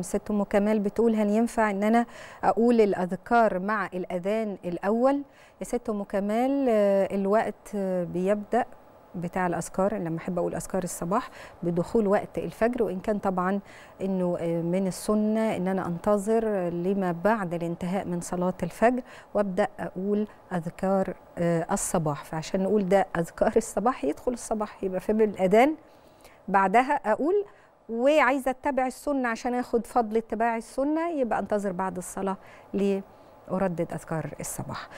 ست ام كمال بتقول هل ينفع ان انا اقول الاذكار مع الاذان الاول يا ست ام كمال آه، الوقت بيبدا بتاع الاذكار لما احب اقول اذكار الصباح بدخول وقت الفجر وان كان طبعا انه آه، من السنه ان انا انتظر لما بعد الانتهاء من صلاه الفجر وابدا اقول اذكار آه، الصباح فعشان نقول ده اذكار الصباح يدخل الصباح يبقى في الاذان بعدها اقول وعايزه اتبع السنه عشان اخد فضل اتباع السنه يبقى انتظر بعد الصلاه لاردد اذكار الصباح